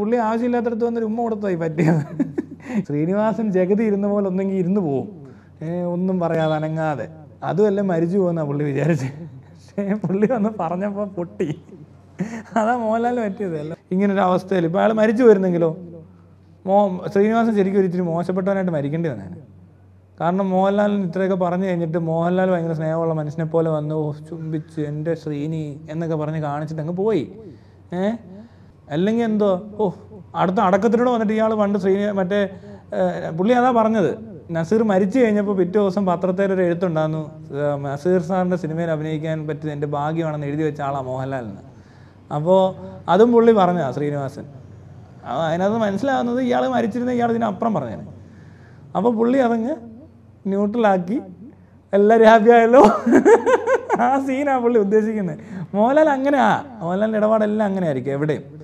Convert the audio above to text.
പുള്ളി ആവശ്യമില്ലാത്തടത്ത് വന്നൊരു ഉമ്മ കൊടുത്തായി പറ്റിയത് ശ്രീനിവാസൻ ജഗതി ഇരുന്ന പോലെ ഒന്നെങ്കിൽ ഇരുന്ന് പോവും ഒന്നും പറയാതെ അനങ്ങാതെ അതുമല്ല മരിച്ചു പോകുന്ന പുള്ളി വിചാരിച്ച് പക്ഷേ പുള്ളി വന്ന് പറഞ്ഞപ്പോൾ പൊട്ടി അതാ മോഹൻലാൽ പറ്റിയത് അല്ല ഒരു അവസ്ഥയിൽ ഇപ്പം അയാൾ മരിച്ചു വരുന്നെങ്കിലോ മോ ശ്രീനിവാസൻ ശരിക്കും ഒരിച്ചിരി മോശപ്പെട്ടവനായിട്ട് മരിക്കേണ്ടി വന്നേനെ കാരണം മോഹൻലാലിന് ഇത്രയൊക്കെ പറഞ്ഞു കഴിഞ്ഞിട്ട് മോഹൻലാൽ ഭയങ്കര സ്നേഹമുള്ള മനുഷ്യനെ പോലെ വന്ന് ചുംബിച്ച് എൻ്റെ ശ്രീനി എന്നൊക്കെ പറഞ്ഞ് കാണിച്ചിട്ട് അങ്ങ് പോയി ഏഹ് അല്ലെങ്കിൽ എന്തോ ഓ അടുത്ത അടക്കത്തിനോട് വന്നിട്ട് ഇയാൾ പണ്ട് ശ്രീ മറ്റേ പുള്ളി അതാ പറഞ്ഞത് നസീർ മരിച്ചു കഴിഞ്ഞപ്പോൾ പിറ്റേ ദിവസം പത്രത്തിൽ ഒരു എഴുത്തുണ്ടായിരുന്നു നസീർ സാറിൻ്റെ സിനിമയിൽ അഭിനയിക്കാൻ പറ്റിയത് എൻ്റെ ഭാഗ്യമാണെന്ന് എഴുതി വെച്ച ആളാണ് മോഹൻലാലിന് അപ്പോൾ അതും പുള്ളി പറഞ്ഞതാണ് ശ്രീനിവാസൻ അതിനകത്ത് മനസ്സിലാകുന്നത് ഇയാൾ മരിച്ചിരുന്ന ഇയാൾ ഇതിനപ്പുറം പറഞ്ഞത് അപ്പോൾ പുള്ളി അതങ്ങ് ന്യൂട്രലാക്കി എല്ലാവരും ഹാപ്പി ആയല്ലോ ആ സീനാണ് പുള്ളി ഉദ്ദേശിക്കുന്നത് മോഹൻലാൽ അങ്ങനെയാ മോഹൻലാലിൻ്റെ ഇടപാടെല്ലാം അങ്ങനെയായിരിക്കും എവിടെയും